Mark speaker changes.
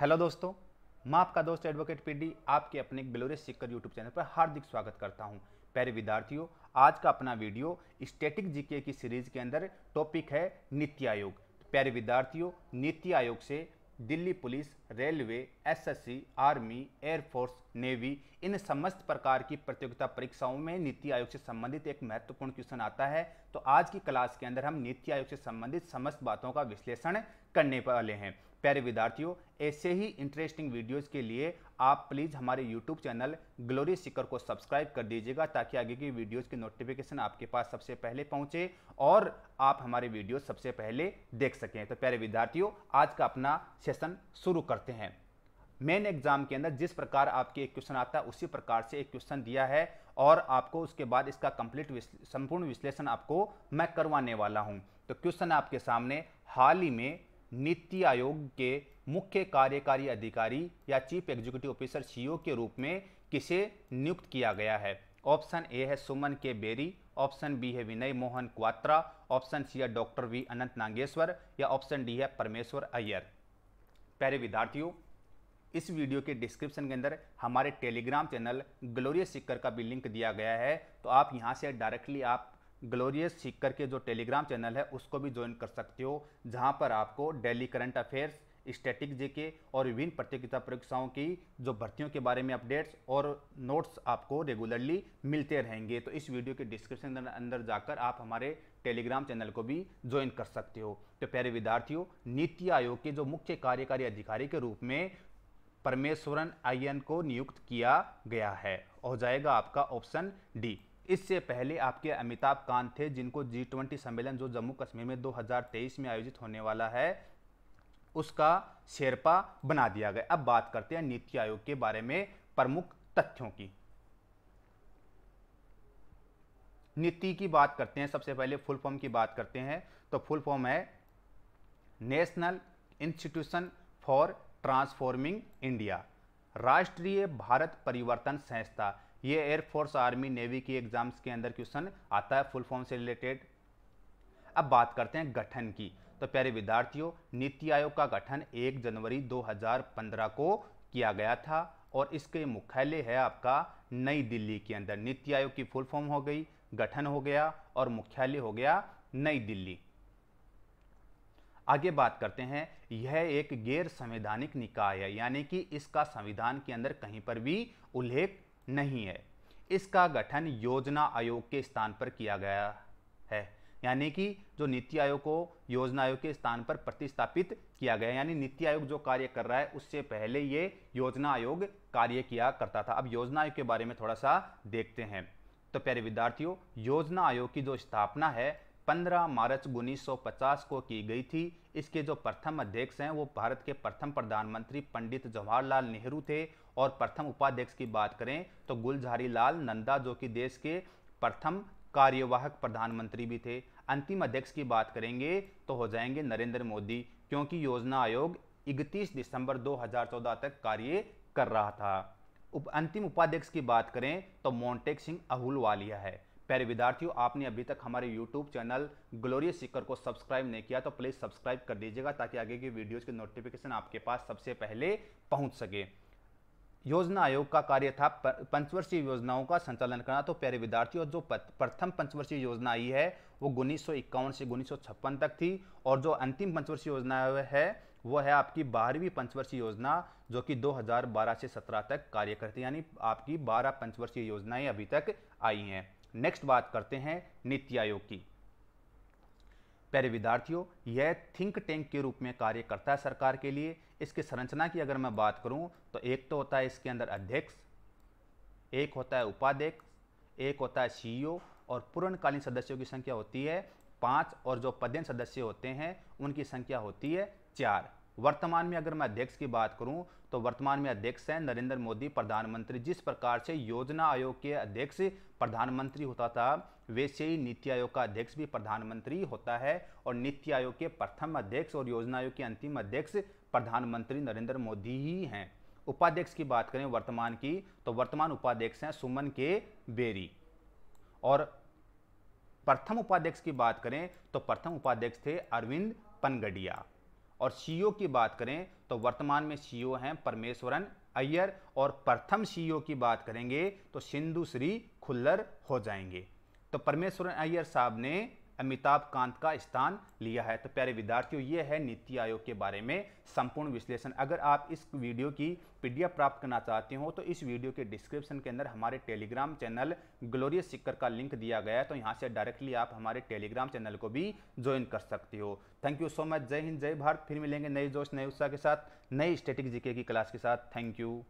Speaker 1: hello दोस्तों मैं आपका दोस्त एडवोकेट पीडी आपके अपने बिलोरे सिक्कर यूट्यूब चैनल पर हार्दिक स्वागत करता हूं प्यारे विद्यार्थियों आज का अपना वीडियो स्टैटिक जीके की सीरीज के अंदर टॉपिक है नीति आयोग प्यारे विद्यार्थियों नीति आयोग से Delhi police railway SSC, army air force navy इन समस्त प्रकार की प्रतियोगिता परीक्षाओं में नीति आयोग से संबंधित एक महत्वपूर्ण क्वेश्चन आता है तो आज की क्लास के अंदर हम नीति आयोग से संबंधित समस्त बातों का विश्लेषण करने वाले हैं प्यारे विद्यार्थियों ऐसे ही इंटरेस्टिंग वीडियोज़ के लिए आप प्लीज़ हमारे यूट्यूब चैनल ग्लोरी सिकर को सब्सक्राइब कर दीजिएगा ताकि आगे की वीडियोज़ की नोटिफिकेशन आपके पास सबसे पहले पहुँचे और आप हमारे वीडियो सबसे पहले देख सकें तो प्यारे विद्यार्थियों आज का अपना सेशन शुरू करते हैं मेन एग्जाम के अंदर जिस प्रकार आपके एक क्वेश्चन आता है उसी प्रकार से एक क्वेश्चन दिया है और आपको उसके बाद इसका कंप्लीट संपूर्ण विश्लेषण आपको मैं करवाने वाला हूं तो क्वेश्चन आपके सामने हाल ही में नीति आयोग के मुख्य कार्यकारी अधिकारी या चीफ एग्जीक्यूटिव ऑफिसर सीईओ के रूप में किसे नियुक्त किया गया है ऑप्शन ए है सुमन के बेरी ऑप्शन बी है विनय मोहन क्वात्रा ऑप्शन सी है डॉक्टर वी अनंत नागेश्वर या ऑप्शन डी है परमेश्वर अय्यर प्यारे विद्यार्थियों इस वीडियो के डिस्क्रिप्शन के अंदर हमारे टेलीग्राम चैनल ग्लोरियस सिक्कर का भी लिंक दिया गया है तो आप यहाँ से डायरेक्टली आप ग्लोरियस सीकर के जो टेलीग्राम चैनल है उसको भी ज्वाइन कर सकते हो जहाँ पर आपको daily current affairs static GK और विभिन्न प्रतियोगिता परीक्षाओं की जो भर्तियों के बारे में अपडेट्स और नोट्स आपको रेगुलरली मिलते रहेंगे तो इस वीडियो के डिस्क्रिप्शन अंदर जाकर आप हमारे टेलीग्राम चैनल को भी ज्वाइन कर सकते हो तो प्यारे विद्यार्थियों नीति आयोग के जो मुख्य कार्यकारी अधिकारी के रूप में परमेश्वरन आयन को नियुक्त किया गया है और जाएगा आपका ऑप्शन डी इससे पहले आपके अमिताभ कांत थे जिनको जी ट्वेंटी सम्मेलन जो जम्मू कश्मीर में 2023 में आयोजित होने वाला है उसका शेरपा बना दिया गया अब बात करते हैं नीति आयोग के बारे में प्रमुख तथ्यों की नीति की बात करते हैं सबसे पहले फुल फॉर्म की बात करते हैं तो फुल फॉर्म है national institution for transforming India राष्ट्रीय भारत परिवर्तन संस्था ये एयरफोर्स आर्मी नेवी की एग्जाम्स के अंदर क्वेश्चन आता है फुल फॉर्म से रिलेटेड अब बात करते हैं गठन की तो प्यारे विद्यार्थियों नीति आयोग का गठन 1 जनवरी 2015 को किया गया था और इसके मुख्यालय है आपका नई दिल्ली के अंदर नीति आयोग की फुल फॉर्म हो गई गठन हो गया और मुख्यालय हो गया नई दिल्ली आगे बात करते हैं यह एक गैर संवैधानिक निकाय है यानी कि इसका संविधान के अंदर कहीं पर भी उल्लेख नहीं है इसका गठन योजना आयोग के स्थान पर किया गया है यानी कि जो नीति आयोग को योजना आयोग के स्थान पर प्रतिस्थापित किया गया यानी नीति आयोग जो कार्य कर रहा है उससे पहले ये योजना आयोग कार्य किया करता था अब योजना आयोग के बारे में थोड़ा सा देखते हैं तो प्यारे विद्यार्थियों योजना आयोग की जो स्थापना है 15 मार्च 1950 को की गई थी इसके जो प्रथम अध्यक्ष हैं वो भारत के प्रथम प्रधानमंत्री पंडित जवाहरलाल नेहरू थे और प्रथम उपाध्यक्ष की बात करें तो गुलझारी लाल नंदा जो कि देश के प्रथम कार्यवाहक प्रधानमंत्री भी थे अंतिम अध्यक्ष की बात करेंगे तो हो जाएंगे नरेंद्र मोदी क्योंकि योजना आयोग 31 दिसंबर 2014 तक कार्य कर रहा था उप, अंतिम उपाध्यक्ष की बात करें तो मोन्टेक सिंह अहुलवालिया है प्यारे विद्यार्थियों आपने अभी तक हमारे यूट्यूब चैनल ग्लोरियस सीकर को सब्सक्राइब नहीं किया तो प्लीज़ सब्सक्राइब कर दीजिएगा ताकि आगे की वीडियोज़ के नोटिफिकेशन आपके पास सबसे पहले पहुँच सके योजना आयोग का कार्य था पंचवर्षीय योजनाओं का संचालन करना तो प्यारे विद्यार्थियों जो प्रथम पंचवर्षीय योजना आई है वो उन्नीस से उन्नीस तक थी और जो अंतिम पंचवर्षीय योजना है वो है आपकी बारहवीं पंचवर्षीय योजना जो कि 2012 से 17 तक कार्य करती है यानी आपकी 12 पंचवर्षीय योजनाएं अभी तक आई हैं नेक्स्ट बात करते हैं नीति आयोग की प्यारे विद्यार्थियों यह थिंक टैंक के रूप में कार्य करता है सरकार के लिए इसके संरचना की अगर मैं बात करूं तो एक तो होता है इसके अंदर अध्यक्ष एक होता है उपाध्यक्ष एक होता है सीईओ e और पूर्णकालीन सदस्यों की संख्या होती है पाँच और जो पद्यन सदस्य होते हैं उनकी संख्या होती है चार वर्तमान में अगर मैं अध्यक्ष की बात करूं तो वर्तमान में अध्यक्ष हैं नरेंद्र मोदी प्रधानमंत्री जिस प्रकार से योजना आयोग के अध्यक्ष प्रधानमंत्री होता था वैसे ही नीति आयोग का अध्यक्ष भी प्रधानमंत्री होता है और नीति आयोग के प्रथम अध्यक्ष और योजना आयोग के अंतिम अध्यक्ष प्रधानमंत्री नरेंद्र मोदी ही हैं उपाध्यक्ष की बात करें वर्तमान की तो वर्तमान उपाध्यक्ष हैं सुमन के बेरी और प्रथम उपाध्यक्ष की बात करें तो प्रथम उपाध्यक्ष थे अरविंद पनगडिया और सीईओ की बात करें तो वर्तमान में सीईओ हैं परमेश्वरन अय्यर और प्रथम सीईओ की बात करेंगे तो सिंधु श्री खुल्लर हो जाएंगे तो परमेश्वरन अय्यर साहब ने अमिताभ कांत का स्थान लिया है तो प्यारे विद्यार्थियों ये है नीति आयोग के बारे में संपूर्ण विश्लेषण अगर आप इस वीडियो की पीडीएफ प्राप्त करना चाहते हो तो इस वीडियो के डिस्क्रिप्शन के अंदर हमारे टेलीग्राम चैनल ग्लोरियस सिक्कर का लिंक दिया गया है तो यहाँ से डायरेक्टली आप हमारे टेलीग्राम चैनल को भी ज्वाइन कर सकते हो थैंक यू सो मच जय हिंद जय भारत फिर मिलेंगे नए जोश नए उत्साह के साथ नई स्टेटिक जीके की क्लास के साथ थैंक यू